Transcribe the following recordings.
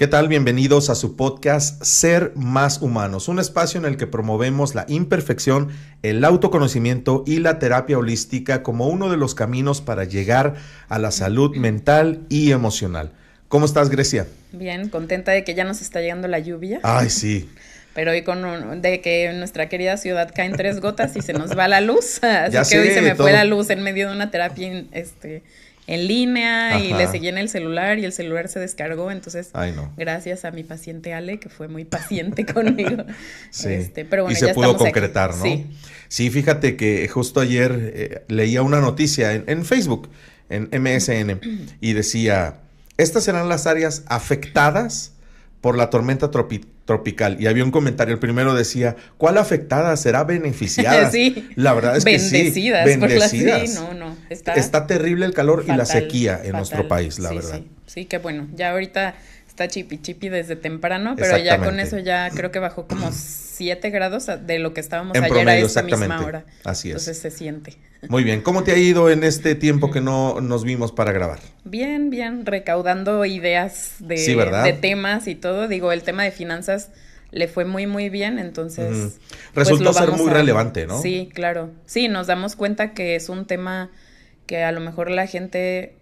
¿Qué tal? Bienvenidos a su podcast Ser más Humanos, un espacio en el que promovemos la imperfección, el autoconocimiento y la terapia holística como uno de los caminos para llegar a la salud mental y emocional. ¿Cómo estás, Grecia? Bien, contenta de que ya nos está llegando la lluvia. Ay, sí. Pero hoy con de que en nuestra querida ciudad caen tres gotas y se nos va la luz. Así ya que hoy se me fue la luz en medio de una terapia este, en línea y le seguí en el celular y el celular se descargó. Entonces, gracias a mi paciente Ale, que fue muy paciente conmigo. Este, pero bueno, y se pudo concretar, ¿no? Sí. fíjate que justo ayer eh, leía una noticia en, Facebook, en MSN, y decía, estas serán las áreas afectadas por la tormenta tropical tropical. Y había un comentario, el primero decía, ¿cuál afectada será beneficiada? sí. La verdad es que sí. Bendecidas. La... Sí, no, no. Está, terrible el calor y la sequía en nuestro país, la verdad. Sí. sí, qué bueno. Ya ahorita está chipi chipi desde temprano, pero ya con eso ya creo que bajó como 7 grados de lo que estábamos ayer a esta misma hora. Así es. Entonces se siente. Muy bien, ¿cómo te ha ido en este tiempo que no nos vimos para grabar? Bien, bien, recaudando ideas de, temas y todo. Digo, el tema de finanzas le fue muy muy bien, entonces... Pues, Resultó ser muy relevante, ¿no? Sí, claro. Sí, nos damos cuenta que es un tema que a lo mejor la gente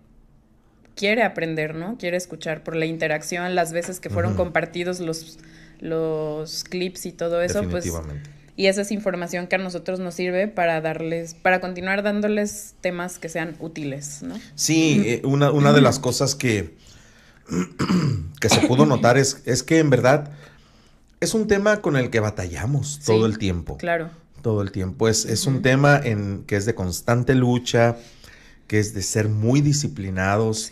quiere aprender, ¿no? Quiere escuchar por la interacción, las veces que fueron compartidos los, los clips y todo eso, pues, Definitivamente. Y esa es información que a nosotros nos sirve para darles, para continuar dándoles temas que sean útiles, ¿no? Sí, eh, una, de las cosas que, que se pudo notar es, es que en verdad es un tema con el que batallamos todo el tiempo. Claro. Todo el tiempo. Es, es un tema en que es de constante lucha, que es de ser muy disciplinados,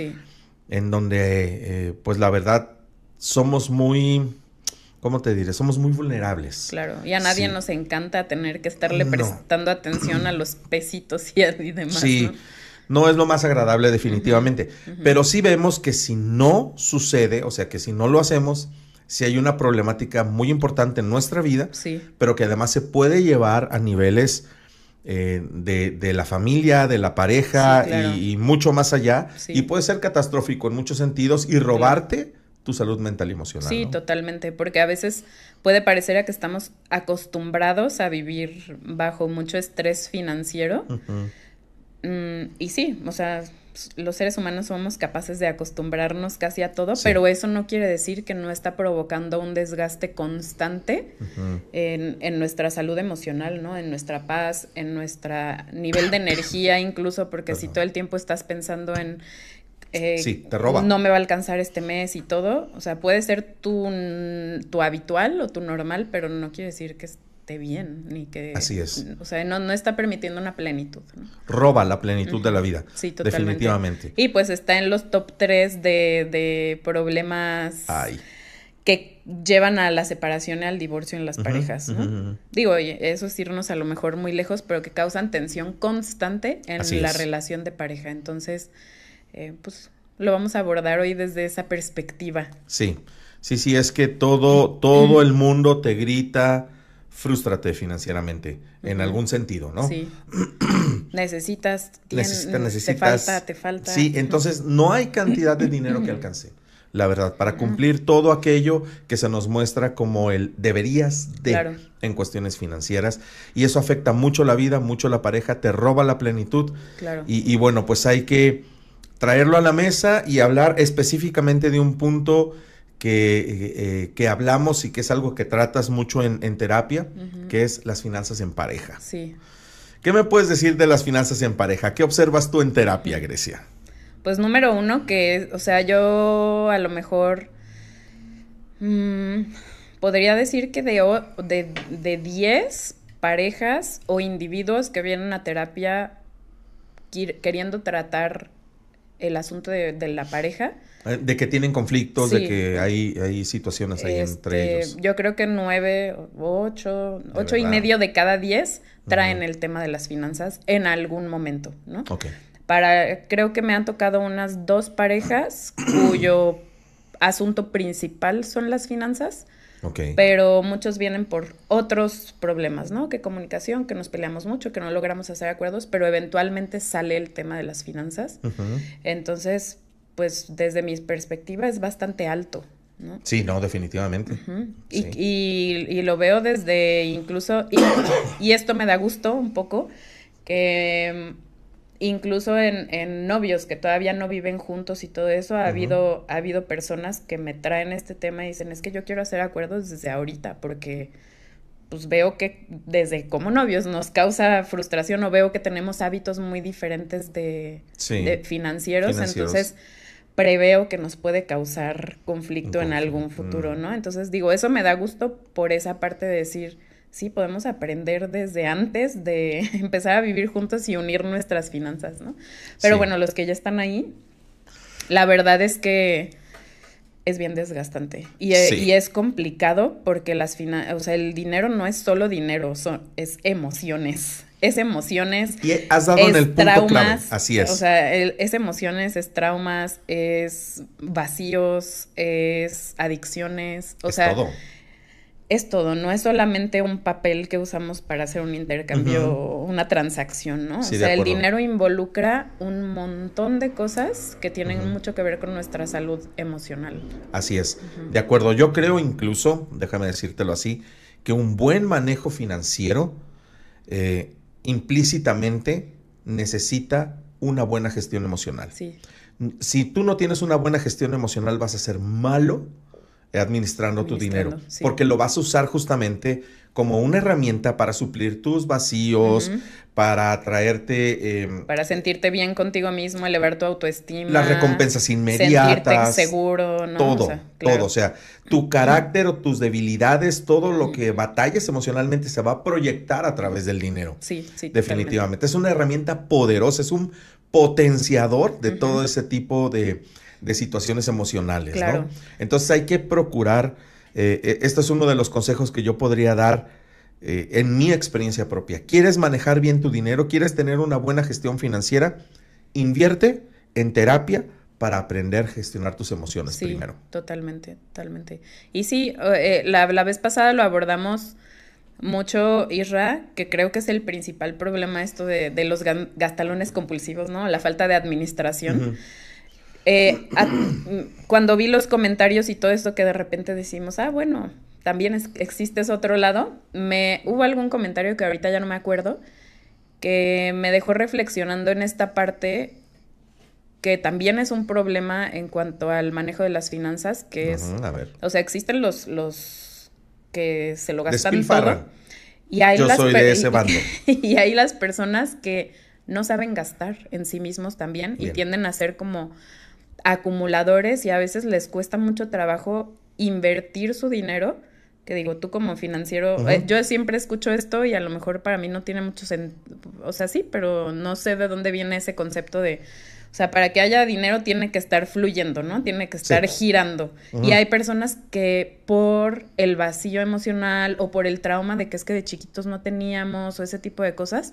en donde, eh, pues la verdad, somos muy, ¿cómo te diré? Somos muy vulnerables. Claro, y a nadie nos encanta tener que estarle prestando atención a los pesitos y, demás. Sí. ¿no? es lo más agradable definitivamente, pero sí vemos que si no sucede, o sea que si no lo hacemos, si hay una problemática muy importante en nuestra vida, sí. pero que además se puede llevar a niveles eh, de, la familia, de la pareja y, mucho más allá. Y puede ser catastrófico en muchos sentidos y robarte tu salud mental y emocional. Sí, totalmente, porque a veces puede parecer a que estamos acostumbrados a vivir bajo mucho estrés financiero. Mm, y sí, o sea, pues, los seres humanos somos capaces de acostumbrarnos casi a todo, pero eso no quiere decir que no está provocando un desgaste constante en, en, nuestra salud emocional, ¿no? En nuestra paz, en nuestro nivel de energía incluso, porque si todo el tiempo estás pensando en... Eh, sí, te roba. No me va a alcanzar este mes y todo. O sea, puede ser tu, tu habitual o tu normal, pero no quiere decir que bien, ni que... Así es. O sea, no, no está permitiendo una plenitud. Roba la plenitud de la vida. Sí, totalmente. Definitivamente. Y pues está en los top tres de, problemas Ay. que llevan a la separación y al divorcio en las parejas. Digo, oye, eso es irnos a lo mejor muy lejos, pero que causan tensión constante en la relación de pareja. Entonces, eh, pues lo vamos a abordar hoy desde esa perspectiva. Sí. Sí, sí, es que todo, todo el mundo te grita, frustrate financieramente, en algún sentido, ¿no? Sí. necesitas, necesitas, necesitas. Te falta, te falta. Sí, entonces no hay cantidad de dinero que alcance, la verdad, para cumplir todo aquello que se nos muestra como el deberías de en cuestiones financieras. Y eso afecta mucho la vida, mucho la pareja, te roba la plenitud. Claro. Y, y bueno, pues hay que traerlo a la mesa y hablar específicamente de un punto eh, eh, que, hablamos y que es algo que tratas mucho en, terapia, que es las finanzas en pareja. Sí. ¿Qué me puedes decir de las finanzas en pareja? ¿Qué observas tú en terapia, Grecia? Pues número uno, que, o sea, yo a lo mejor mm, podría decir que de 10 de, parejas o individuos que vienen a terapia queriendo tratar el asunto de, de la pareja, eh, de que tienen conflictos, de que hay, situaciones ahí entre este, ellos. Yo creo que nueve, ocho, ocho y medio de cada diez traen el tema de las finanzas en algún momento, ¿no? Ok. Para, creo que me han tocado unas dos parejas cuyo asunto principal son las finanzas. Okay. Pero muchos vienen por otros problemas, ¿no? Que comunicación, que nos peleamos mucho, que no logramos hacer acuerdos, pero eventualmente sale el tema de las finanzas. Entonces, pues desde mi perspectiva es bastante alto. ¿no? Sí, no, definitivamente. y, lo veo desde incluso, y, esto me da gusto un poco, que mm, incluso en, novios que todavía no viven juntos y todo eso, ha, habido, ha habido personas que me traen este tema y dicen, es que yo quiero hacer acuerdos desde ahorita, porque pues veo que desde como novios nos causa frustración o veo que tenemos hábitos muy diferentes de, financieros, entonces preveo que nos puede causar conflicto en algún futuro, ¿no? Entonces digo, eso me da gusto por esa parte de decir, sí, podemos aprender desde antes de empezar a vivir juntos y unir nuestras finanzas, ¿no? Pero bueno, los que ya están ahí, la verdad es que es bien desgastante y, eh, es complicado porque las finanzas, o sea, el dinero no es solo dinero, son, es emociones es emociones. Y has dado es en el punto traumas, Así es. O sea, es emociones, es traumas, es vacíos, es adicciones. O es todo. es todo. No es solamente un papel que usamos para hacer un intercambio, una transacción, ¿no? o sea, el dinero involucra un montón de cosas que tienen mucho que ver con nuestra salud emocional. Así es. De acuerdo. Yo creo incluso, déjame decírtelo así, que un buen manejo financiero eh, implícitamente necesita una buena gestión emocional. Si tú no tienes una buena gestión emocional, vas a ser malo administrando, tu dinero, porque lo vas a usar justamente como una herramienta para suplir tus vacíos, para atraerte... Em, para sentirte bien contigo mismo, elevar tu autoestima. Las recompensas inmediatas. Sentirte seguro, ¿no? Todo, todo. O sea, tu carácter tus debilidades, todo lo que batalles emocionalmente se va a proyectar a través del dinero. Sí, sí. Definitivamente. Es una herramienta poderosa, es un potenciador de todo ese tipo de de situaciones emocionales. ¿no? Entonces hay que procurar, eh, eh, este es uno de los consejos que yo podría dar eh, en mi experiencia propia. ¿Quieres manejar bien tu dinero? ¿Quieres tener una buena gestión financiera? Invierte en terapia para aprender a gestionar tus emociones sí, primero. Totalmente, totalmente. Y sí, eh, la, vez pasada lo abordamos mucho Isra, que creo que es el principal problema esto de, de los gastalones compulsivos, ¿no? La falta de administración. Eh, cuando vi los comentarios y todo esto que de repente decimos, ah, bueno, también existe ese otro lado, me, hubo algún comentario que ahorita ya no me acuerdo, que me dejó reflexionando en esta parte que también es un problema en cuanto al manejo de las finanzas, que es, a ver. o sea, existen los, los que se lo gastan todo. Y hay Yo soy de ese bando. y hay las personas que no saben gastar en sí mismos también y tienden a ser como acumuladores y a veces les cuesta mucho trabajo invertir su dinero, que digo, tú como financiero, eh, yo siempre escucho esto y a lo mejor para mí no tiene mucho sentido, o sea, sí, pero no sé de dónde viene ese concepto de, o sea, para que haya dinero tiene que estar fluyendo, ¿no? Tiene que estar girando. Y hay personas que por el vacío emocional o por el trauma de que es que de chiquitos no teníamos o ese tipo de cosas,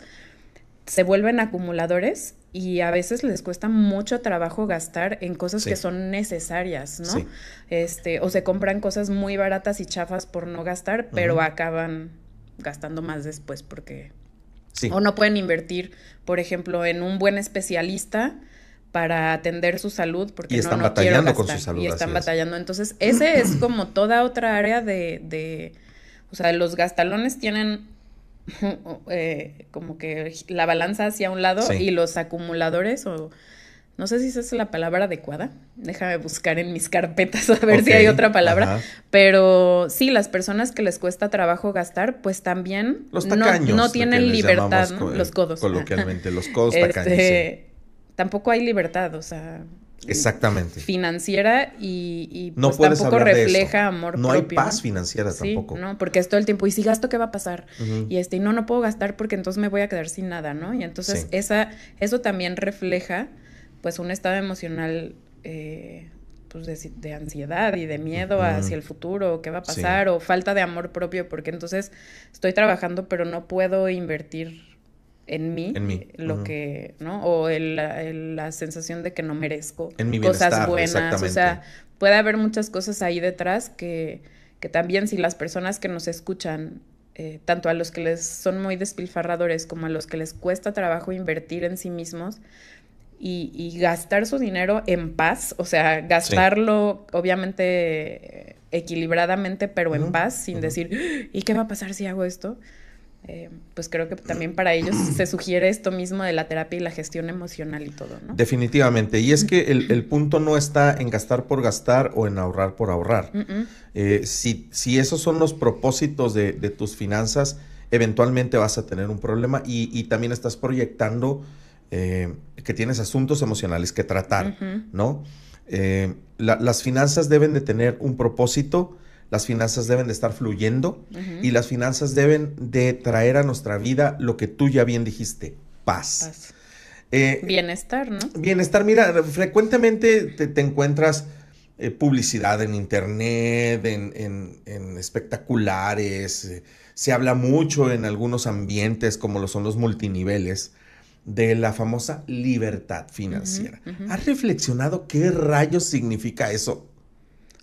se vuelven acumuladores y a veces les cuesta mucho trabajo gastar en cosas que son necesarias, ¿no? Este, o se compran cosas muy baratas y chafas por no gastar, pero acaban gastando más después porque sí. o no pueden invertir, por ejemplo, en un buen especialista para atender su salud porque y están batallando con su salud y están batallando. Entonces, ese es como toda otra área de, de o sea, los gastalones tienen Eh, como que la balanza hacia un lado y los acumuladores o... No sé si esa es la palabra adecuada. Déjame buscar en mis carpetas a ver si hay otra palabra. Pero sí, las personas que les cuesta trabajo gastar, pues también no, tienen libertad, los codos. Coloquialmente, los codos este, tacaños. Tampoco hay libertad, o sea, Exactamente. financiera y, pues, tampoco refleja amor no propio. No hay paz financiera tampoco. No, porque es todo el tiempo, ¿y si gasto qué va a pasar? Y este, no, no puedo gastar porque entonces me voy a quedar sin nada, ¿no? Y entonces esa, eso también refleja pues un estado emocional eh, pues de, ansiedad y de miedo hacia el futuro, qué va a pasar, o falta de amor propio, porque entonces estoy trabajando pero no puedo invertir en mí, lo que, ¿no? O la sensación de que no merezco cosas buenas. O sea, puede haber muchas cosas ahí detrás que, también si las personas que nos escuchan, eh, tanto a los que les son muy despilfarradores como a los que les cuesta trabajo invertir en sí mismos, y, gastar su dinero en paz, o sea, gastarlo obviamente equilibradamente, pero en paz, sin decir, ¡Ah! ¿y qué va a pasar si hago esto? Eh, pues creo que también para ellos se sugiere esto mismo de la terapia y la gestión emocional y todo, ¿no? Definitivamente. Y es que el, punto no está en gastar por gastar o en ahorrar por ahorrar. Eh, si, esos son los propósitos de, tus finanzas, eventualmente vas a tener un problema y, también estás proyectando eh, que tienes asuntos emocionales que tratar, ¿no? las finanzas deben de tener un propósito las finanzas deben de estar fluyendo y las finanzas deben de traer a nuestra vida lo que tú ya bien dijiste, paz. Eh, bienestar, ¿no? Bienestar, mira, frecuentemente te, encuentras eh, publicidad en internet, en, espectaculares, eh, se habla mucho en algunos ambientes como lo son los multiniveles de la famosa libertad financiera. ¿Has reflexionado qué rayos significa eso?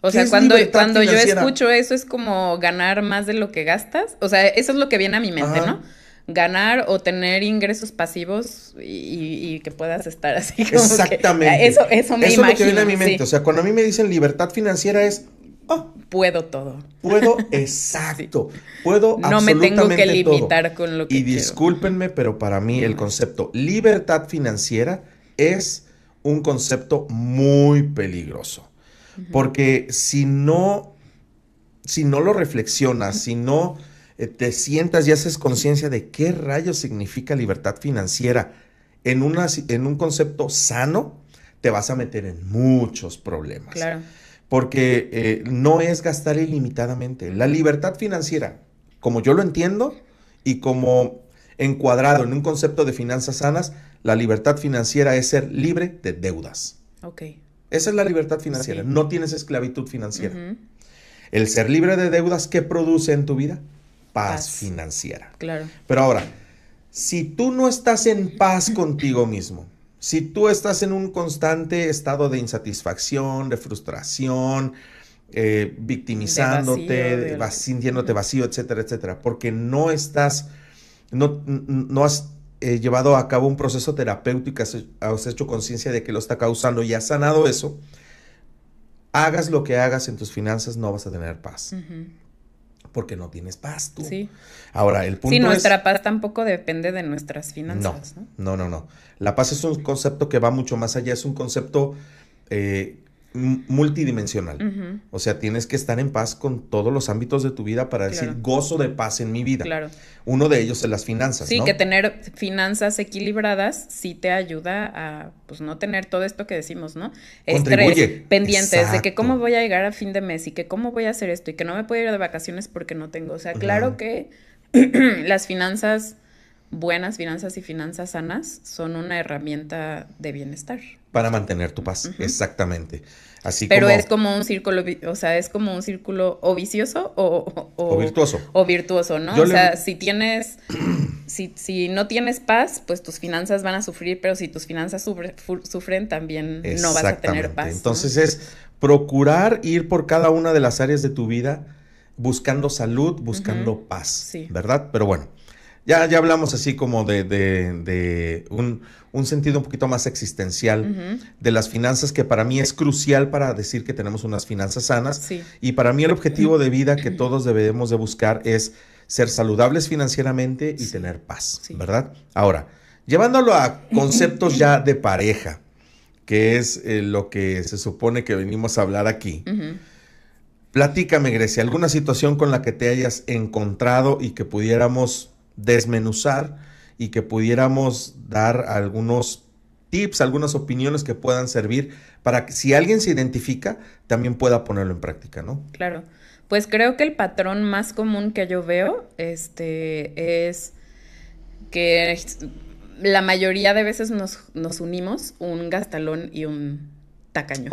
O sea, cuando, yo escucho eso es como ganar más de lo que gastas. O sea, eso es lo que viene a mi mente, ¿no? Ganar o tener ingresos pasivos y, que puedas estar así. Exactamente. eso, es lo que viene a mi mente. O sea, cuando a mí me dicen libertad financiera es oh, puedo todo. Puedo, exacto. Puedo no absolutamente No me tengo que limitar con lo que Y discúlpenme, pero para mí el concepto libertad financiera es un concepto muy peligroso. Porque si no, si no lo reflexionas, si no eh, te sientas y haces conciencia de qué rayos significa libertad financiera en, una, en un concepto sano, te vas a meter en muchos problemas. Claro. Porque eh, no es gastar ilimitadamente. La libertad financiera, como yo lo entiendo y como encuadrado en un concepto de finanzas sanas, la libertad financiera es ser libre de deudas. Ok. Esa es la libertad financiera. No tienes esclavitud financiera. El ser libre de deudas, ¿qué produce en tu vida? Paz, financiera. Claro. Pero ahora, si tú no estás en paz contigo mismo, si tú estás en un constante estado de insatisfacción, de frustración, eh, victimizándote, sintiéndote vacío, etcétera, etcétera, porque no estás, no, no has eh, llevado a cabo un proceso terapéutico, has hecho conciencia de que lo está causando y has sanado eso, hagas lo que hagas en tus finanzas, no vas a tener paz. Porque no tienes paz tú. Ahora, el punto. Sí, nuestra paz tampoco depende de nuestras finanzas. No, no, no, La paz es un concepto que va mucho más allá, es un concepto eh, multidimensional. O sea, tienes que estar en paz con todos los ámbitos de tu vida para decir gozo de paz en mi vida. Claro. Uno de ellos es las finanzas. Sí, que tener finanzas equilibradas sí te ayuda a pues no tener todo esto que decimos, ¿no? Estrés, pendientes de que cómo voy a llegar a fin de mes y que cómo voy a hacer esto y que no me puedo ir de vacaciones porque no tengo. O sea, claro que las finanzas buenas finanzas y finanzas sanas son una herramienta de bienestar. Para mantener tu paz, exactamente. Así Pero es como un círculo, o sea, es como un círculo o vicioso o, virtuoso. O virtuoso, ¿no? o sea, si tienes, si, si no tienes paz, pues tus finanzas van a sufrir, pero si tus finanzas sufren, también no vas a tener paz. Entonces es procurar ir por cada una de las áreas de tu vida buscando salud, buscando paz, sí. ¿verdad? Pero bueno, ya, hablamos así como de, un, sentido un poquito más existencial de las finanzas, que para mí es crucial para decir que tenemos unas finanzas sanas. Y para mí el objetivo de vida que todos debemos de buscar es ser saludables financieramente y tener paz, ¿verdad? Ahora, llevándolo a conceptos ya de pareja, que es eh, lo que se supone que venimos a hablar aquí. Platícame, Grecia, ¿alguna situación con la que te hayas encontrado y que pudiéramos desmenuzar y que pudiéramos dar algunos tips, algunas opiniones que puedan servir para que si alguien se identifica, también pueda ponerlo en práctica, ¿no? Claro. Pues creo que el patrón más común que yo veo este, es que la mayoría de veces nos, unimos un gastalón y un tacaño.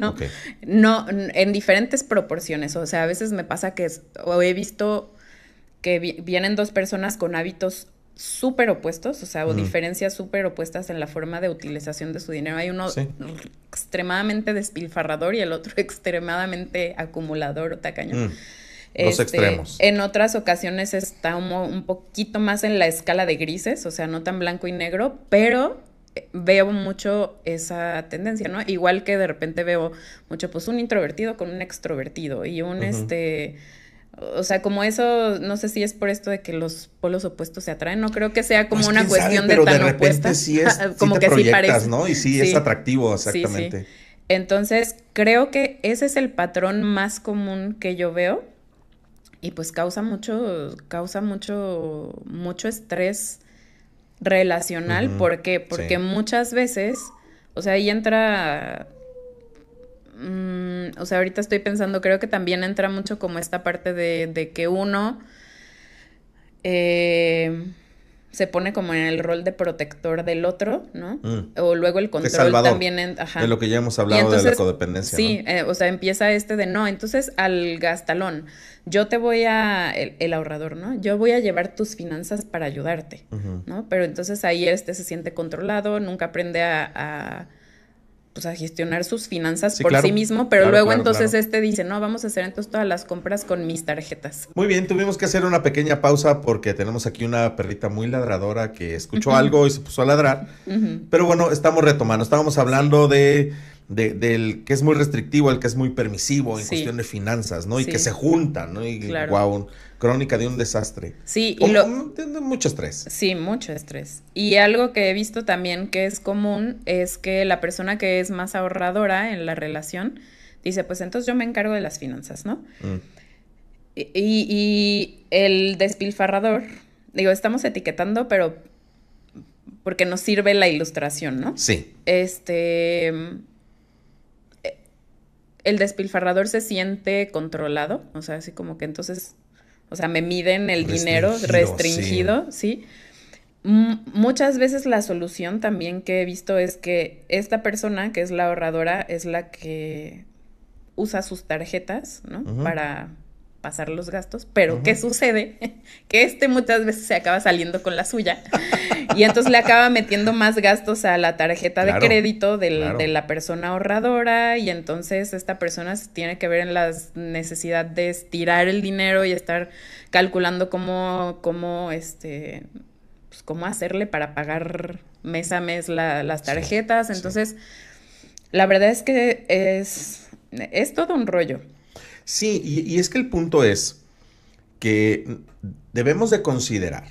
no, en diferentes proporciones. O sea, a veces me pasa que o he visto vienen dos personas con hábitos súper opuestos, o sea, o diferencias súper opuestas en la forma de utilización de su dinero. Hay uno extremadamente despilfarrador y el otro extremadamente acumulador o tacaño. Mm, este, extremos. En otras ocasiones está un, poquito más en la escala de grises, o sea, no tan blanco y negro, pero eh, veo mucho esa tendencia, ¿no? Igual que de repente veo mucho, pues, un introvertido con un extrovertido y un, este o sea, como eso, no sé si es por esto de que los polos opuestos se atraen, no creo que sea como pues, una cuestión de tan de sí como que sí ¿no? Y sí, es atractivo, exactamente. Entonces, creo que ese es el patrón más común que yo veo y pues causa mucho, causa mucho, mucho estrés relacional. ¿Por qué? Porque muchas veces, o sea, ahí entra Mm, o sea, ahorita estoy pensando, creo que también entra mucho como esta parte de, que uno eh, se pone como en el rol de protector del otro, ¿no? Mm. O luego el control también. De lo que ya hemos hablado de la codependencia. Sí, eh, o sea, empieza este de no, entonces al gastalón, yo te voy a. El, ahorrador, ¿no? Yo voy a llevar tus finanzas para ayudarte, ¿no? Pero entonces ahí este se siente controlado, nunca aprende a pues, a gestionar sus finanzas por sí mismo, pero luego entonces este dice, no, vamos a hacer entonces todas las compras con mis tarjetas. Muy bien, tuvimos que hacer una pequeña pausa porque tenemos aquí una perrita muy ladradora que escuchó algo y se puso a ladrar, pero bueno, estamos retomando, estábamos hablando de del que es muy restrictivo al que es muy permisivo en cuestión de finanzas, ¿no? Y que se juntan, ¿no? Y wow, crónica de un desastre. Sí, y lo... mucho estrés. Sí, mucho estrés. Y algo que he visto también que es común es que la persona que es más ahorradora en la relación dice, pues entonces yo me encargo de las finanzas, ¿no? Mm. Y, y el despilfarrador, digo, estamos etiquetando, pero porque nos sirve la ilustración, ¿no? Sí. Este el despilfarrador se siente controlado, o sea, así como que entonces, o sea, me miden el dinero restringido, ¿sí? Muchas veces la solución también que he visto es que esta persona, que es la ahorradora, es la que usa sus tarjetas, ¿no? Para pasar los gastos, pero ¿qué sucede? que este muchas veces se acaba saliendo con la suya y entonces le acaba metiendo más gastos a la tarjeta de crédito de la persona ahorradora y entonces esta persona se tiene que ver en la necesidad de estirar el dinero y estar calculando cómo, cómo este, pues cómo hacerle para pagar mes a mes las tarjetas. entonces, la verdad es que es, es todo un rollo. Sí, y, es que el punto es que debemos de considerar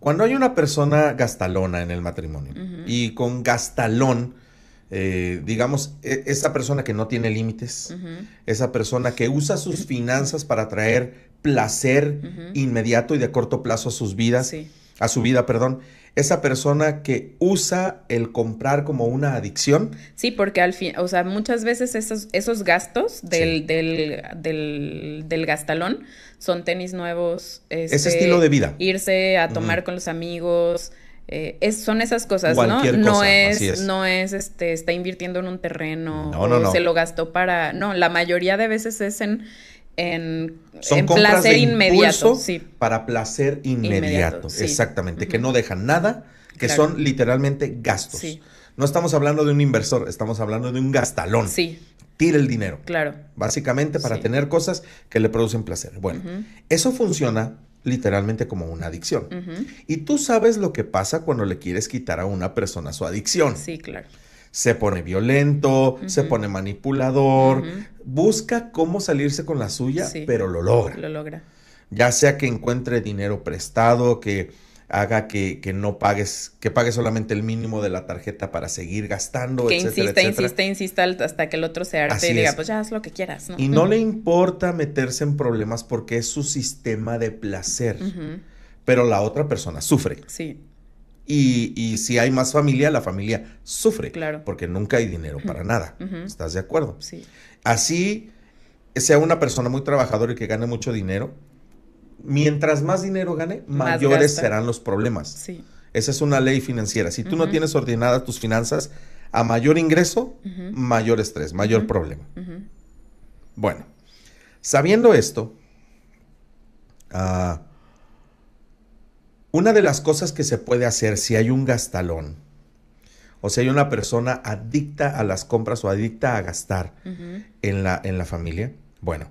cuando hay una persona gastalona en el matrimonio y con gastalón, eh, digamos, e, esa persona que no tiene límites, esa persona que usa sus finanzas para traer placer inmediato y de corto plazo a sus vidas, a su vida, perdón, esa persona que usa el comprar como una adicción. Sí, porque al fin, o sea, muchas veces esos, esos gastos del, del, gastalón son tenis nuevos. ese este, estilo de vida. Irse a tomar con los amigos. Eh, es, son esas cosas, ¿no? no es, no es este, está invirtiendo en un terreno, no, se lo gastó para. No, la mayoría de veces es en en, Son compras placer de inmediato. Sí. Para placer inmediato. Exactamente. Que no dejan nada, que son literalmente gastos. No estamos hablando de un inversor, estamos hablando de un gastalón. Sí. Tira el dinero. Claro. Básicamente para tener cosas que le producen placer. Bueno, eso funciona literalmente como una adicción. Y tú sabes lo que pasa cuando le quieres quitar a una persona su adicción. Sí, claro se pone violento, se pone manipulador, busca cómo salirse con la suya, pero lo logra. Lo logra. Ya sea que encuentre dinero prestado, que haga que, no pagues, que pague solamente el mínimo de la tarjeta para seguir gastando, que etcétera, insista, insista, insista hasta que el otro se arte y diga, pues ya haz lo que quieras. Y no le importa meterse en problemas porque es su sistema de placer. Pero la otra persona sufre. Sí. Y, si hay más familia, la familia sufre. Claro. Porque nunca hay dinero para nada. ¿Estás de acuerdo? Sí. Así sea una persona muy trabajadora y que gane mucho dinero, mientras más dinero gane, mayores serán los problemas. Sí. Esa es una ley financiera. Si tú no tienes ordenadas tus finanzas, a mayor ingreso, mayor estrés, mayor problema. Bueno, sabiendo esto, ah, una de las cosas que se puede hacer si hay un gastalón, o si hay una persona adicta a las compras o adicta a gastar en, la, en la familia, bueno,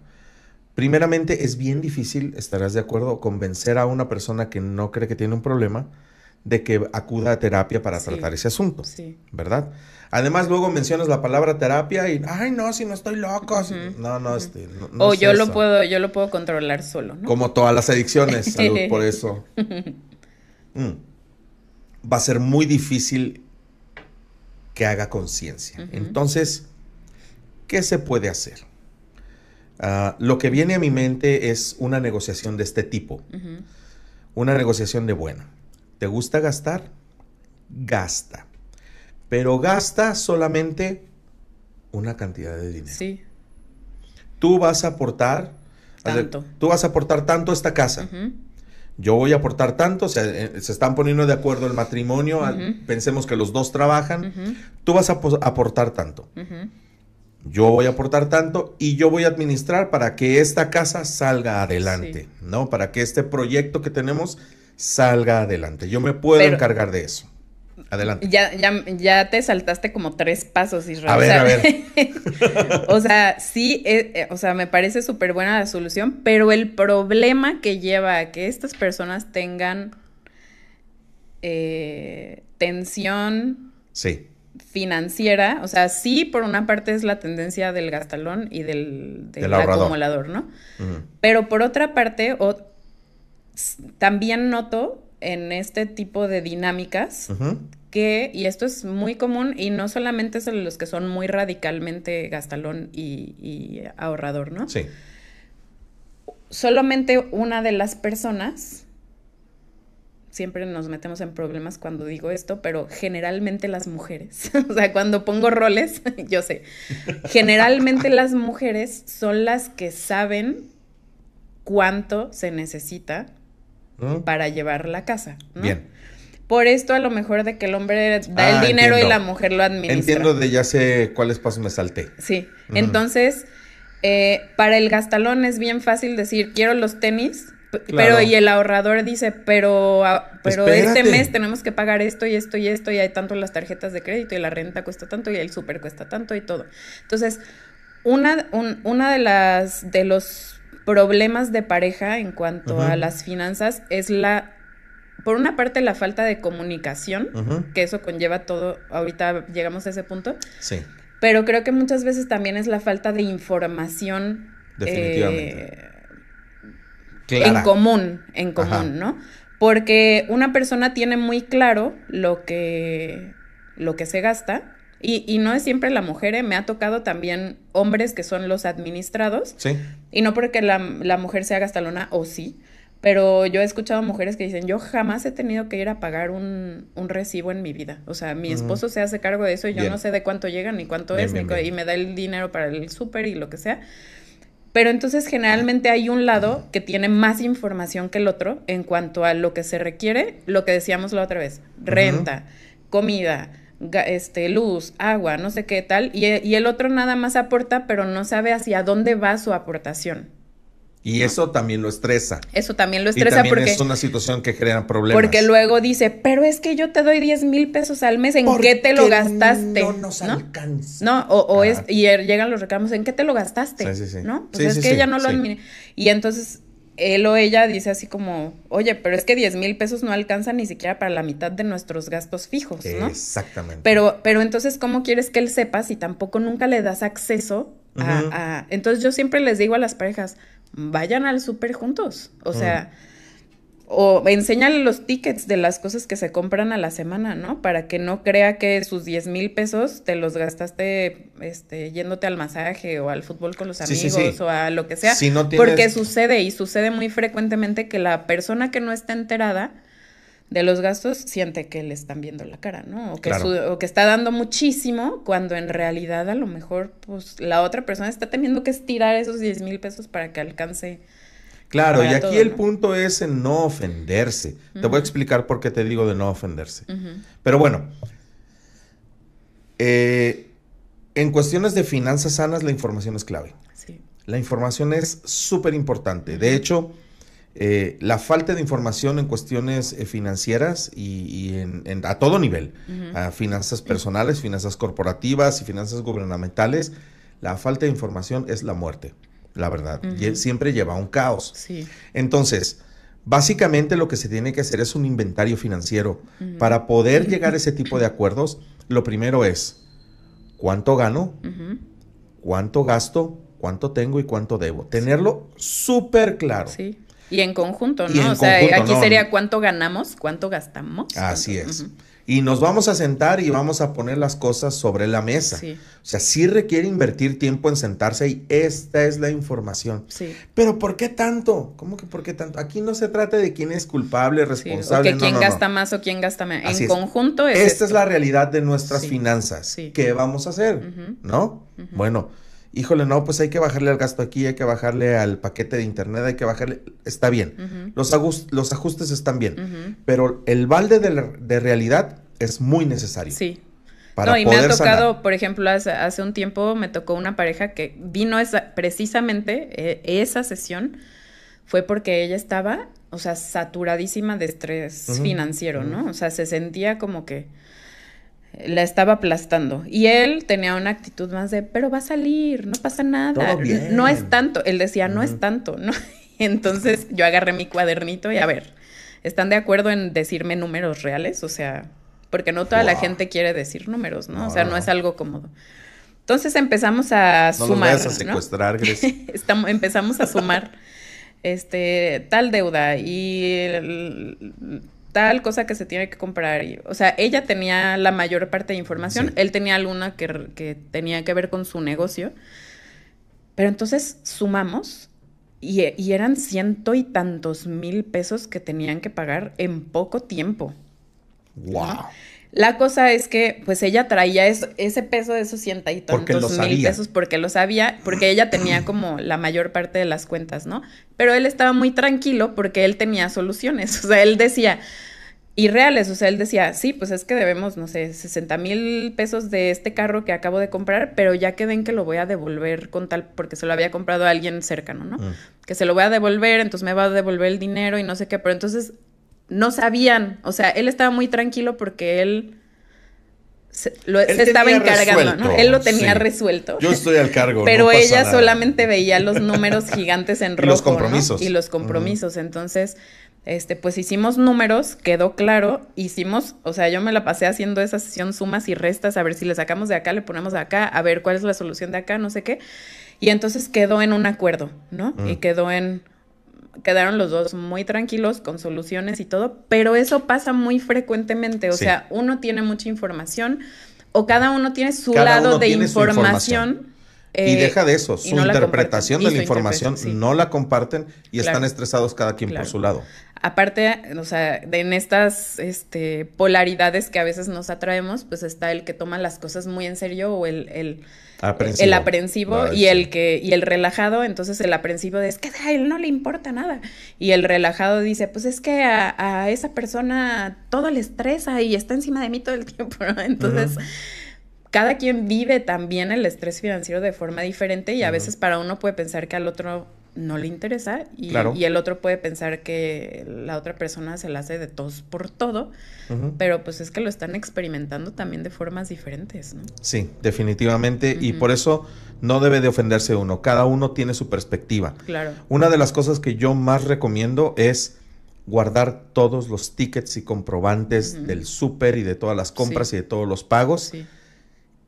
primeramente es bien difícil, estarás de acuerdo, convencer a una persona que no cree que tiene un problema de que acuda a terapia para tratar ese asunto, sí. ¿verdad? Además luego mencionas la palabra terapia y, ay no, si no estoy loco, este, no, no, o yo lo puedo, yo lo puedo controlar solo, ¿no? Como todas las adicciones, por eso. Mm. va a ser muy difícil que haga conciencia. Entonces, ¿qué se puede hacer? Ah, lo que viene a mi mente es una negociación de este tipo. Una negociación de buena. ¿Te gusta gastar? Gasta. Pero gasta solamente una cantidad de dinero. Sí. Tú vas a aportar. Tanto. Tú vas a aportar tanto esta casa yo voy a aportar tanto, se, eh, se están poniendo de acuerdo el matrimonio, pensemos que los dos trabajan, tú vas a aportar tanto. Yo voy a aportar tanto y yo voy a administrar para que esta casa salga adelante, ¿no? Para que este proyecto que tenemos salga adelante. Yo me puedo encargar de eso. Adelante. Ya, ya, te saltaste como tres pasos, Israel. A ver, a ver. o sea, sí, eh, eh, o sea, me parece súper buena la solución, pero el problema que lleva a que estas personas tengan eh, tensión. Sí financiera, o sea, sí, por una parte es la tendencia del gastalón y del, acumulador, ¿no? Pero por otra parte, también noto en este tipo de dinámicas que, y esto es muy común, y no solamente es los que son muy radicalmente gastalón y ahorrador, ¿no? Sí. Solamente una de las personas, siempre nos metemos en problemas cuando digo esto, pero generalmente las mujeres, o sea, cuando pongo roles, yo sé, generalmente las mujeres son las que saben cuánto se necesita para llevar la casa. Bien. Por esto a lo mejor de que el hombre da el ah, dinero y la mujer lo administra. Entiendo de ya sé cuáles pasos me salté. Sí. Entonces, eh, para el gastalón es bien fácil decir, quiero los tenis, pero y el ahorrador dice, pero, ah, pero este mes tenemos que pagar esto y esto y esto y hay tanto las tarjetas de crédito y la renta cuesta tanto y el súper cuesta tanto y todo. Entonces, una, una de las de los problemas de pareja en cuanto a las finanzas es la, por una parte, la falta de comunicación, que eso conlleva todo, ahorita llegamos a ese punto. Sí. Pero creo que muchas veces también es la falta de información. Eh, en común, en común, ¿no? Porque una persona tiene muy claro lo que, lo que se gasta y, no es siempre la mujer, ¿eh? me ha tocado también hombres que son los administrados. Sí. Y no porque la, mujer sea gastalona o sí, pero yo he escuchado mujeres que dicen, yo jamás he tenido que ir a pagar un, recibo en mi vida. O sea, mi esposo se hace cargo de eso y yo no sé de cuánto llega ni cuánto es, ni y me da el dinero para el súper y lo que sea. Pero entonces generalmente hay un lado que tiene más información que el otro en cuanto a lo que se requiere, lo que decíamos la otra vez, renta, comida, este, luz, agua, no sé qué tal, y, el otro nada más aporta, pero no sabe hacia dónde va su aportación. Y eso también lo estresa. Eso también lo estresa y también es una situación que crea problemas. Porque luego dice, pero es que yo te doy 10 mil pesos al mes, ¿en qué te lo gastaste? No nos alcanza. No, o, o es, y er, llegan los reclamos, ¿en qué te lo gastaste? Sí, sí, sí. ¿No? es que ella no lo Y entonces él o ella dice así como, oye, pero es que 10 mil pesos no alcanza ni siquiera para la mitad de nuestros gastos fijos, ¿no? Exactamente. Pero, pero entonces, ¿cómo quieres que él sepa si tampoco nunca le das acceso a... Entonces yo siempre les digo a las parejas, vayan al súper juntos, o sea o enséñale los tickets de las cosas que se compran a la semana, ¿no? Para que no crea que sus 10 mil pesos te los gastaste este, yéndote al masaje o al fútbol con los amigos o a lo que sea. Porque sucede y sucede muy frecuentemente que la persona que no está enterada de los gastos siente que le están viendo la cara, ¿no? O que, está dando muchísimo cuando en realidad a lo mejor pues la otra persona está teniendo que estirar esos 10 mil pesos para que alcance Claro, y aquí el punto es en no ofenderse. Te voy a explicar por qué te digo de no ofenderse. Pero bueno, eh, en cuestiones de finanzas sanas la información es clave. La información es súper importante. De hecho, eh, la falta de información en cuestiones eh, financieras y, a todo nivel, finanzas personales, finanzas corporativas y finanzas gubernamentales, la falta de información es la muerte la verdad. Siempre lleva un caos. Sí. Entonces, básicamente lo que se tiene que hacer es un inventario financiero. Para poder llegar a ese tipo de acuerdos, lo primero es cuánto gano, cuánto gasto, cuánto tengo y cuánto debo. Tenerlo súper claro. Y en conjunto, ¿no? o sea, aquí sería cuánto ganamos, cuánto gastamos. Así es y nos vamos a sentar y vamos a poner las cosas sobre la mesa. O sea, sí requiere invertir tiempo en sentarse y esta es la información. Sí. Pero ¿por qué tanto? ¿Cómo que por qué tanto? Aquí no se trata de quién es culpable, responsable. Sí, o quién gasta más o quién gasta menos. en conjunto es Esta es la realidad de nuestras finanzas. ¿Qué vamos a hacer? ¿No? Bueno híjole, no, pues hay que bajarle al gasto aquí, hay que bajarle al paquete de internet, hay que bajarle, está bien, los, los, ajustes están bien, pero el balde de, realidad es muy necesario. Sí. Para no, y me ha tocado, por ejemplo, hace, un tiempo me tocó una pareja que vino esa, precisamente eh, esa sesión, fue porque ella estaba, o sea, saturadísima de estrés financiero, ¿no? O sea, se sentía como que la estaba aplastando. Y él tenía una actitud más de, pero va a salir, no pasa nada. No es tanto. Él decía, no es tanto, ¿no? Entonces yo agarré mi cuadernito y a ver, ¿están de acuerdo en decirme números reales? O sea, porque no toda la gente quiere decir números, ¿no? o sea, no, es algo cómodo. Entonces empezamos a no sumar. a secuestrar, Estamos, empezamos a sumar este, tal deuda y tal cosa que se tiene que comprar. o sea, ella tenía la mayor parte de información, él tenía alguna que, tenía que ver con su negocio. Pero entonces sumamos y, eran ciento y tantos mil pesos que tenían que pagar en poco tiempo. ¡Wow! La cosa es que, pues ella traía ese peso de esos ciento y tantos mil pesos porque lo sabía, porque ella tenía como la mayor parte de las cuentas, ¿no? Pero él estaba muy tranquilo porque él tenía soluciones, o sea, él decía, irreales, o sea, él decía, sí, pues es que debemos, no sé, 60 mil pesos de este carro que acabo de comprar, pero ya queden que lo voy a devolver con tal, porque se lo había comprado a alguien cercano, ¿no? Mm. Que se lo voy a devolver, entonces me va a devolver el dinero y no sé qué, pero entonces no sabían, o sea, él estaba muy tranquilo porque él se, estaba encargando, ¿no? Él lo tenía resuelto. Yo estoy al cargo. Pero ella solamente veía los números gigantes en rojo. Y los compromisos. Y los compromisos. Entonces, este, pues hicimos números, quedó claro, hicimos, o sea, yo me la pasé haciendo esa sesión sumas y restas, a ver si le sacamos de acá, le ponemos de acá, a ver cuál es la solución de acá, no sé qué. Y entonces quedó en un acuerdo, ¿no? Y quedó en quedaron los dos muy tranquilos con soluciones y todo, pero eso pasa muy frecuentemente, o sea, uno tiene mucha información o cada uno tiene su lado de información, y deja de eso, eh, su interpretación de la información no la comparten y están estresados cada quien por su lado. Aparte, o sea, de, en estas este, polaridades que a veces nos atraemos, pues está el que toma las cosas muy en serio o el el aprensivo y el que y el relajado, entonces el aprensivo es que a él no le importa nada y el relajado dice, pues es que a, esa persona todo le estresa y está encima de mí todo el tiempo, Entonces Cada quien vive también el estrés financiero de forma diferente y a veces para uno puede pensar que al otro no le interesa y, el otro puede pensar que la otra persona se la hace de todos por todo, pero pues es que lo están experimentando también de formas diferentes, ¿no? Sí, definitivamente, y por eso no debe de ofenderse uno, cada uno tiene su perspectiva. Claro. Una de las cosas que yo más recomiendo es guardar todos los tickets y comprobantes del súper y de todas las compras y de todos los pagos. Sí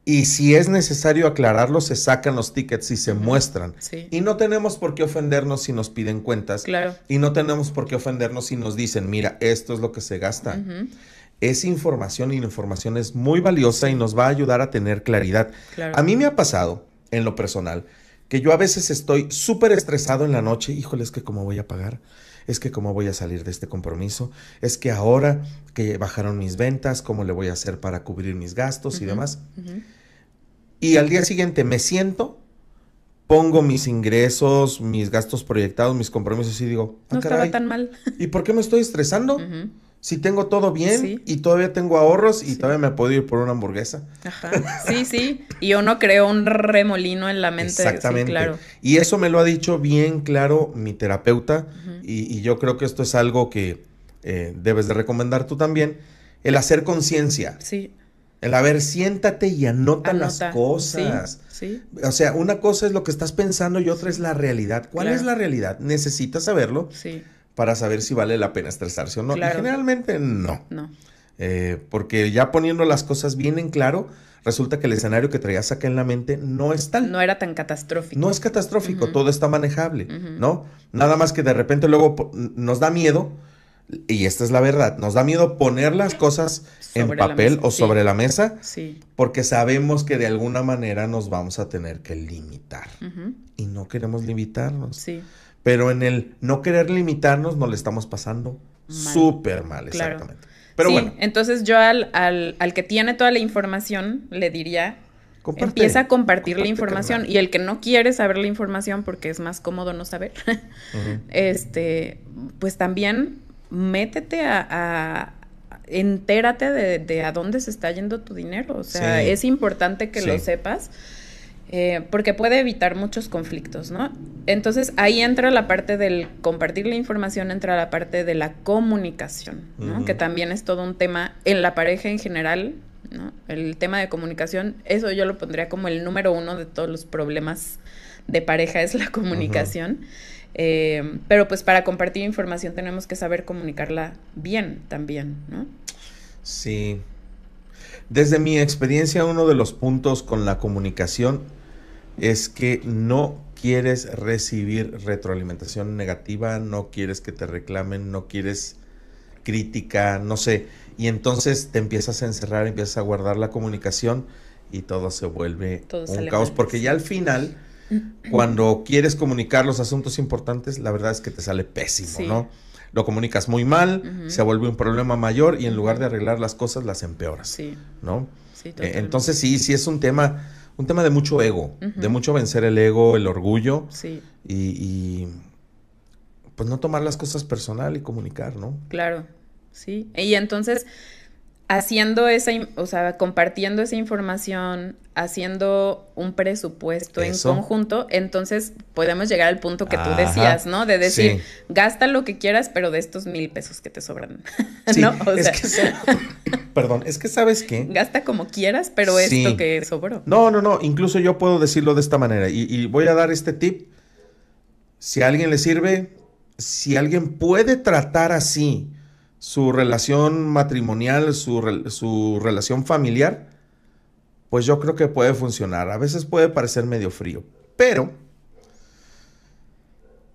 y si es necesario aclararlo, se sacan los tickets y se muestran. Y no tenemos por qué ofendernos si nos piden cuentas. Claro. Y no tenemos por qué ofendernos si nos dicen, mira, esto es lo que se gasta. Es información y la información es muy valiosa y nos va a ayudar a tener claridad. A mí me ha pasado, en lo personal, que yo a veces estoy súper estresado en la noche. Híjole, que cómo voy a pagar es que cómo voy a salir de este compromiso, es que ahora que bajaron mis ventas, cómo le voy a hacer para cubrir mis gastos y demás. Y al día siguiente me siento, pongo mis ingresos, mis gastos proyectados, mis compromisos y digo, ah, no estaba tan mal. ¿Y por qué me estoy estresando? Si tengo todo bien y todavía tengo ahorros y todavía me puedo ir por una hamburguesa. Ajá. Sí, sí. Y yo no creo un remolino en la mente. Exactamente. claro. Y eso me lo ha dicho bien claro mi terapeuta y, yo creo que esto es algo que eh, debes de recomendar tú también, el hacer conciencia. Sí. El haber siéntate y anota, las cosas. Sí, O sea, una cosa es lo que estás pensando y otra es la realidad. ¿Cuál es la realidad? Necesitas saberlo sí. para saber si vale la pena estresarse o no. generalmente no. No. Eh, porque ya poniendo las cosas bien en claro, resulta que el escenario que traías acá en la mente no es tal. No era tan catastrófico. No es catastrófico, todo está manejable, ¿no? Nada más que de repente luego nos da miedo, y esta es la verdad, nos da miedo poner las cosas en papel o sobre la mesa, porque sabemos que de alguna manera nos vamos a tener que limitar. Y no queremos limitarnos. Sí. Pero en el no querer limitarnos nos le estamos pasando súper mal, exactamente sí, Entonces yo al, al, que tiene toda la información le diría, empieza a compartir la información y el que no quiere saber la información porque es más cómodo no saber, este, pues también métete a, entérate de, a dónde se está yendo tu dinero. O sea, es importante que lo sepas eh, porque puede evitar muchos conflictos, ¿no? Entonces ahí entra la parte del compartir la información, entra la parte de la comunicación, ¿no? Que también es todo un tema en la pareja en general, ¿no? El tema de comunicación, eso yo lo pondría como el número uno de todos los problemas de pareja, es la comunicación. Eh, pero pues para compartir información tenemos que saber comunicarla bien también, ¿no? Sí, desde mi experiencia, uno de los puntos con la comunicación es que no quieres recibir retroalimentación negativa, no quieres que te reclamen, no quieres crítica, no sé. Y entonces te empiezas a encerrar, empiezas a guardar la comunicación y todo se vuelve un caos. Porque ya al final, cuando quieres comunicar los asuntos importantes, la verdad es que te sale pésimo, ¿no? lo comunicas muy mal, se vuelve un problema mayor y en lugar de arreglar las cosas las empeoras. Sí. ¿No? Sí, eh, entonces sí, sí es un tema, un tema de mucho ego, de mucho vencer el ego, el orgullo. Sí. Y, y pues no tomar las cosas personal y comunicar, ¿no? Claro, sí. Y entonces haciendo esa, o sea, compartiendo esa información, haciendo un presupuesto en conjunto, entonces podemos llegar al punto que tú decías, ¿no? De decir, gasta lo que quieras, pero de estos mil pesos que te sobran, ¿no? O sea... Perdón, es que sabes qué. Gasta como quieras, pero esto que sobró. No, no, no, incluso yo puedo decirlo de esta manera y, y voy a dar este tip. Si a alguien le sirve, si alguien puede tratar así su relación matrimonial, su, relación familiar, pues yo creo que puede funcionar. A veces puede parecer medio frío, pero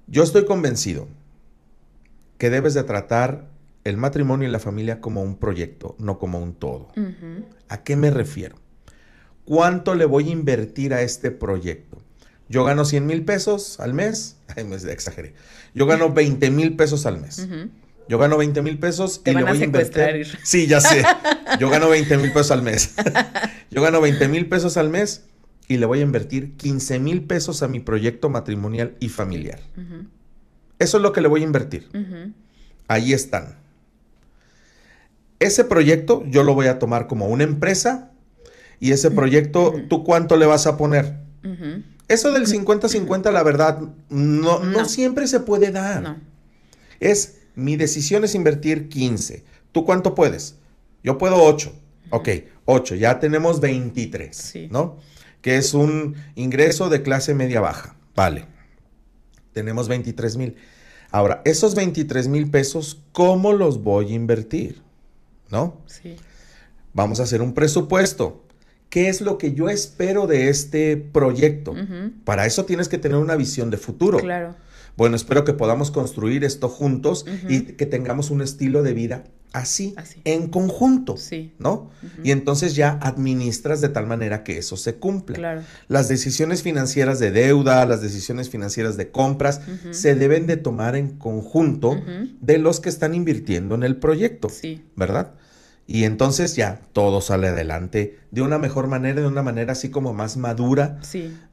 yo estoy convencido que debes de tratar el matrimonio y la familia como un proyecto, no como un todo. ¿A qué me refiero? ¿Cuánto le voy a invertir a este proyecto? Yo gano 100 mil pesos al mes. Ay, me exageré. Yo gano 20 mil pesos al mes. Yo gano 20 mil pesos y le voy a invertir. Sí, ya sé. Yo gano 20 mil pesos al mes. Yo gano 20 mil pesos al mes y le voy a invertir 15 mil pesos a mi proyecto matrimonial y familiar. Eso es lo que le voy a invertir. Ahí están. Ese proyecto yo lo voy a tomar como una empresa y ese proyecto, ¿tú cuánto le vas a poner? Eso del 50-50, la verdad, no, no, siempre se puede dar. No. Es mi decisión es invertir 15. ¿Tú cuánto puedes? Yo puedo 8. Ok, 8. Ya tenemos 23, sí. ¿no? Que es un ingreso de clase media baja. Vale. Tenemos 23 mil. Ahora, esos 23 mil pesos, ¿cómo los voy a invertir? ¿No? Sí. Vamos a hacer un presupuesto. ¿Qué es lo que yo espero de este proyecto? Para eso tienes que tener una visión de futuro. Claro. Bueno, espero que podamos construir esto juntos y que tengamos un estilo de vida así, en conjunto, sí. ¿no? Y entonces ya administras de tal manera que eso se cumpla. Las decisiones financieras de deuda, las decisiones financieras de compras, se deben de tomar en conjunto de los que están invirtiendo en el proyecto, sí. ¿verdad? Y entonces ya todo sale adelante de una mejor manera, de una manera así como más madura,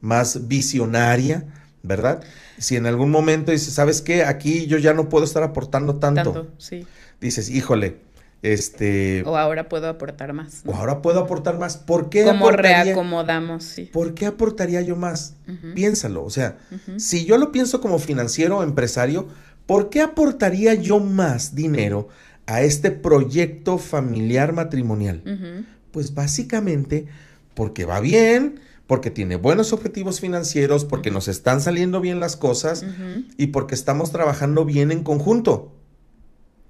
más visionaria ¿verdad? Si en algún momento dices, ¿sabes qué? Aquí yo ya no puedo estar aportando tanto. Tanto, sí. Dices, híjole, este... O ahora puedo aportar más. O ahora puedo aportar más. ¿Por qué? Como reacomodamos, sí. ¿Por qué aportaría yo más? Piénsalo, o sea, si yo lo pienso como financiero, o empresario, ¿por qué aportaría yo más dinero a este proyecto familiar matrimonial? Pues básicamente porque va bien, porque tiene buenos objetivos financieros, porque nos están saliendo bien las cosas y porque estamos trabajando bien en conjunto.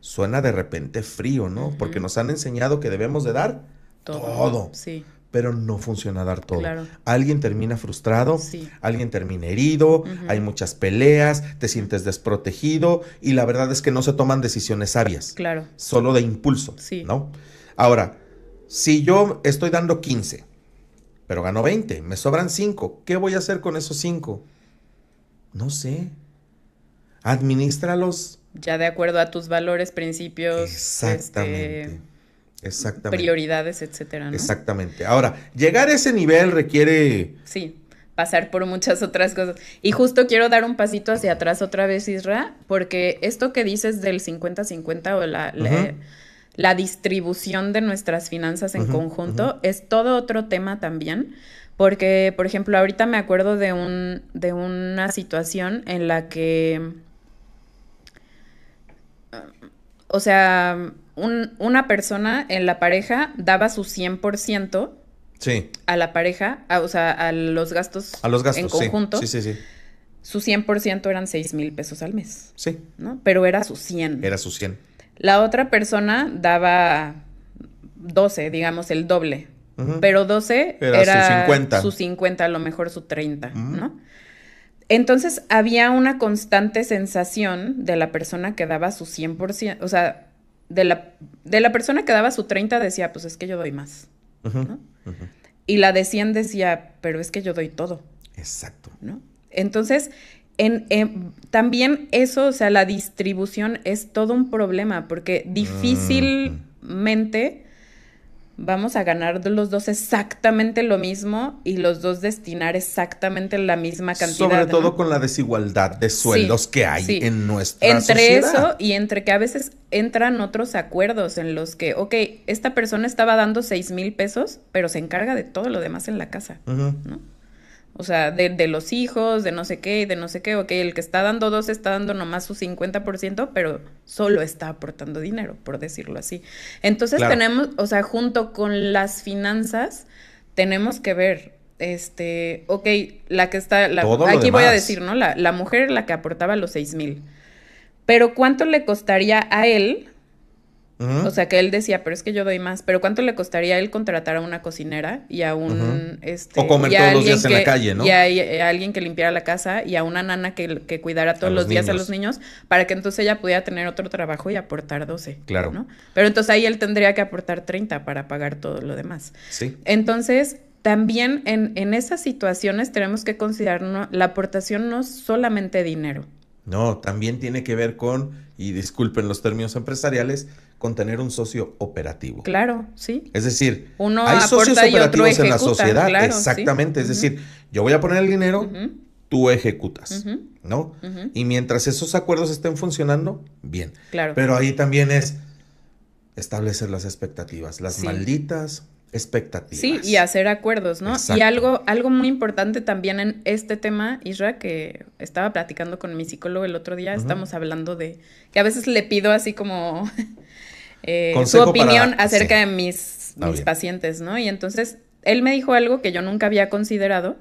Suena de repente frío, ¿no? Porque nos han enseñado que debemos de dar todo. Sí. Pero no funciona dar todo. Alguien termina frustrado, alguien termina herido, hay muchas peleas, te sientes desprotegido y la verdad es que no se toman decisiones sabias. Claro. Solo de impulso, sí. ¿no? Ahora, si yo estoy dando 15, pero gano 20, me sobran 5. ¿Qué voy a hacer con esos 5? No sé. Administralos. Ya de acuerdo a tus valores, principios. Exactamente. Este, prioridades, etcétera. Exactamente. Ahora, llegar a ese nivel requiere. Sí, pasar por muchas otras cosas. Y justo quiero dar un pasito hacia atrás otra vez, Isra, porque esto que dices del 50-50 o la la distribución de nuestras finanzas en conjunto es todo otro tema también, porque, por ejemplo, ahorita me acuerdo de, un, de una situación en la que, o sea, una persona en la pareja daba su 100% sí. a la pareja, o sea, a los gastos, en conjunto. Sí, sí, sí. Su 100% eran 6 mil pesos al mes. Sí. ¿no? Pero era su 100. Era su 100. La otra persona daba 12, digamos, el doble. Pero 12 era, su 50. a lo mejor su 30, ¿no? Entonces había una constante sensación de la persona que daba su 100%, o sea, de la, de la persona que daba su 30 decía, pues es que yo doy más. Y la de 100 decía, pero es que yo doy todo. Exacto. ¿no? Entonces, también eso, o sea, la distribución es todo un problema porque mm. difícilmente vamos a ganar los dos exactamente lo mismo y los dos destinar exactamente la misma cantidad. Sobre todo con la desigualdad de sueldos que hay en nuestra entre Entre eso y entre que a veces entran otros acuerdos en los que, ok, esta persona estaba dando seis mil pesos, pero se encarga de todo lo demás en la casa, ¿no? O sea, de, los hijos, de no sé qué, de no sé qué. Ok, el que está dando dos está dando nomás su 50%, pero solo está aportando dinero, por decirlo así. Entonces tenemos, o sea, junto con las finanzas, tenemos que ver, este, ok, la que está, aquí voy a decir, ¿no? La, la mujer, la que aportaba los 6 mil. Pero ¿cuánto le costaría a él o sea, que él decía, pero es que yo doy más. Pero ¿cuánto le costaría él contratar a una cocinera y a un... Este, o comer todos los días en la calle, ¿no? Y a, alguien que limpiara la casa y a una nana que, que cuidara todos los, días a los niños para que entonces ella pudiera tener otro trabajo y aportar 12. Claro. ¿no? Pero entonces ahí él tendría que aportar 30 para pagar todo lo demás. Sí. Entonces, también en, esas situaciones tenemos que considerar la aportación no solamente dinero. No, también tiene que ver con, y disculpen los términos empresariales, con tener un socio operativo. Claro, sí. Es decir, hay socios operativos en la sociedad, exactamente. Es decir, yo voy a poner el dinero, tú ejecutas, ¿no? Y mientras esos acuerdos estén funcionando, bien. Claro. Pero ahí también es establecer las expectativas, las malditas expectativas. Sí, y hacer acuerdos, ¿no? Y algo, algo muy importante también en este tema, Isra, que estaba platicando con mi psicólogo el otro día, estamos hablando de que a veces le pido así como eh, su opinión acerca de mis, pacientes, ¿no? Y entonces él me dijo algo que yo nunca había considerado.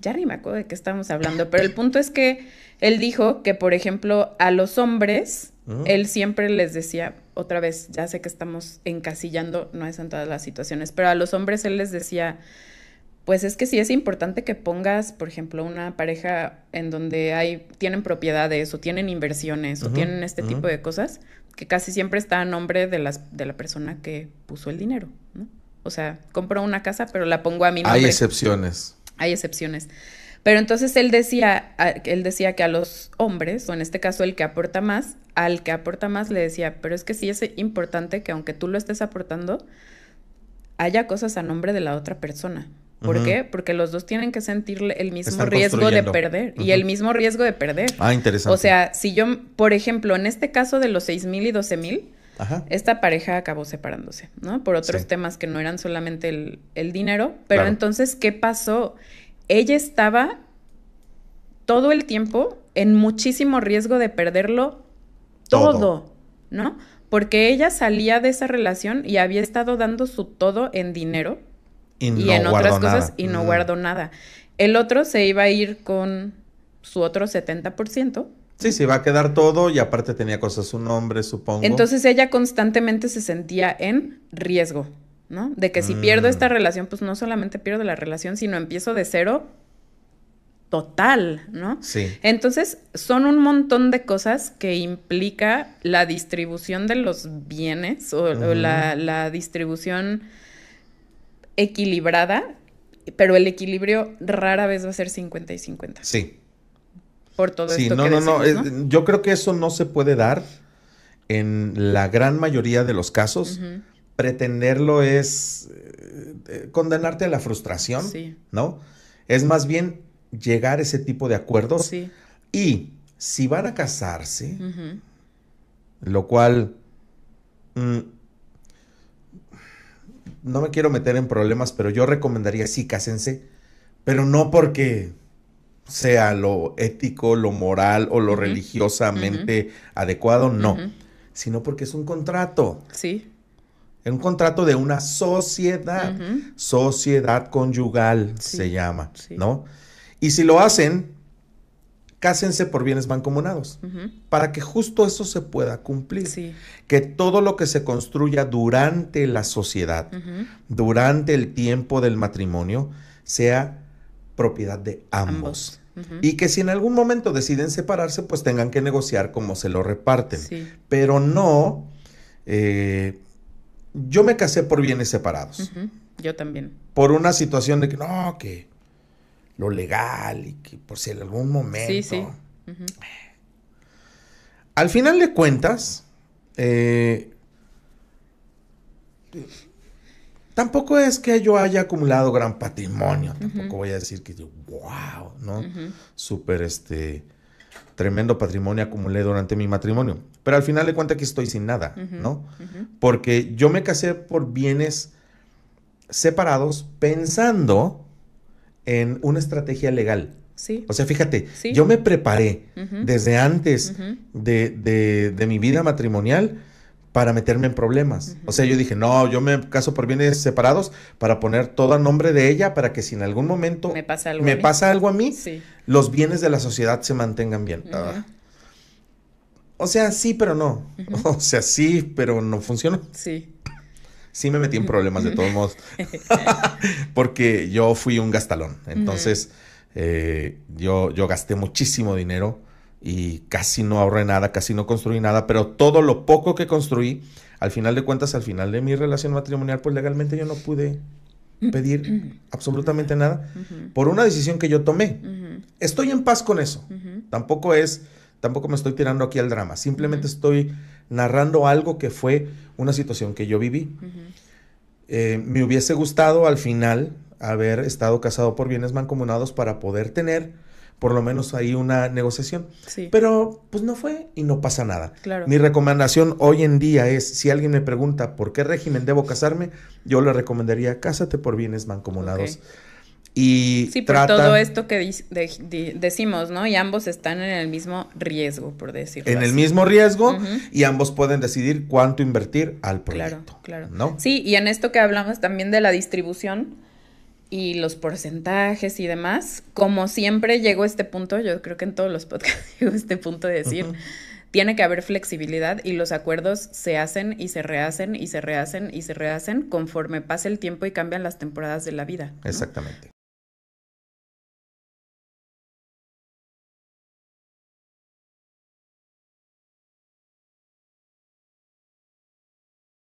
Ya ni me de qué estamos hablando, pero el punto es que él dijo que, por ejemplo, a los hombres, él siempre les decía, otra vez, ya sé que estamos encasillando, no es en todas las situaciones, pero a los hombres él les decía, pues es que sí es importante que pongas, por ejemplo, una pareja en donde hay, tienen propiedades o tienen inversiones o tienen este tipo de cosas, que casi siempre está a nombre de, las, de la persona que puso el dinero, ¿no? O sea, compro una casa, pero la pongo a mi nombre. Hay excepciones. Hay excepciones. Pero entonces él decía, él decía que a los hombres, o en este caso el que aporta más, al que aporta más le decía, pero es que sí es importante que aunque tú lo estés aportando, haya cosas a nombre de la otra persona. ¿Por qué? Porque los dos tienen que sentir el mismo riesgo de perder y el mismo riesgo de perder. Ah, interesante. O sea, si yo, por ejemplo, en este caso de los mil y 12.000, mil, esta pareja acabó separándose, ¿no? Por otros temas que no eran solamente el, dinero, pero entonces, ¿qué pasó? Ella estaba todo el tiempo en muchísimo riesgo de perderlo todo ¿no? Porque ella salía de esa relación y había estado dando su todo en dinero y, en otras cosas y no guardo nada. El otro se iba a ir con su otro 70%. Sí, se iba a quedar todo y aparte tenía cosas su nombre, supongo. Entonces ella constantemente se sentía en riesgo, ¿no? De que si pierdo esta mm. relación, pues no solamente pierdo la relación, sino empiezo de cero total, ¿no? Sí. Entonces, son un montón de cosas que implica la distribución de los bienes o, la, la, distribución equilibrada, pero el equilibrio rara vez va a ser 50 y 50. Sí. Por todo esto no, no, no, no. Yo creo que eso no se puede dar en la gran mayoría de los casos. Pretenderlo es eh, eh, condenarte a la frustración, sí. ¿no? Es más bien llegar a ese tipo de acuerdos. Sí. Y si van a casarse, lo cual... Mm, no me quiero meter en problemas, pero yo recomendaría sí, cásense, pero no porque sea lo ético, lo moral o lo religiosamente adecuado, no, sino porque es un contrato. Sí. Es un contrato de una sociedad, sociedad conyugal se llama, ¿no? Y si lo hacen, cásense por bienes mancomunados, para que justo eso se pueda cumplir. Que todo lo que se construya durante la sociedad, durante el tiempo del matrimonio, sea propiedad de ambos. Y que si en algún momento deciden separarse, pues tengan que negociar cómo se lo reparten. Pero no, eh, yo me casé por bienes separados. Yo también. Por una situación de que, no, que lo legal y que por si en algún momento. Sí, sí. Al final de cuentas, eh, tampoco es que yo haya acumulado gran patrimonio. Tampoco voy a decir que wow, ¿no? Súper este. Tremendo patrimonio acumulé durante mi matrimonio. Pero al final de cuentas que estoy sin nada, ¿no? Porque yo me casé por bienes separados pensando en una estrategia legal. O sea, fíjate, yo me preparé desde antes de, de, mi vida matrimonial para meterme en problemas. O sea, yo dije, no, yo me caso por bienes separados para poner todo a nombre de ella para que si en algún momento me pasa algo, me a, mí. Pasa algo a mí, los bienes de la sociedad se mantengan bien. Ah. O sea, sí, pero no. O sea, sí, pero no funcionó. Sí sí me metí en problemas de todos modos, porque yo fui un gastalón. Entonces, eh, yo, yo gasté muchísimo dinero y casi no ahorré nada, casi no construí nada, pero todo lo poco que construí, al final de cuentas, al final de mi relación matrimonial, pues legalmente yo no pude pedir absolutamente nada por una decisión que yo tomé. Estoy en paz con eso. Tampoco es, tampoco me estoy tirando aquí al drama. Simplemente estoy narrando algo que fue una situación que yo viví. Eh, me hubiese gustado al final haber estado casado por bienes mancomunados para poder tener por lo menos ahí una negociación. Sí. Pero pues no fue y no pasa nada. Claro. Mi recomendación hoy en día es, si alguien me pregunta por qué régimen debo casarme, yo le recomendaría cásate por bienes mancomunados. Y sí, por todo esto que decimos, ¿no? Y ambos están en el mismo riesgo, por decirlo. En el mismo riesgo y ambos pueden decidir cuánto invertir al proyecto. Claro, claro. ¿no? Sí, y en esto que hablamos también de la distribución y los porcentajes y demás, como siempre llegó este punto, yo creo que en todos los podcasts llego este punto de decir. tiene que haber flexibilidad y los acuerdos se hacen y se rehacen y se rehacen y se rehacen conforme pasa el tiempo y cambian las temporadas de la vida. Exactamente.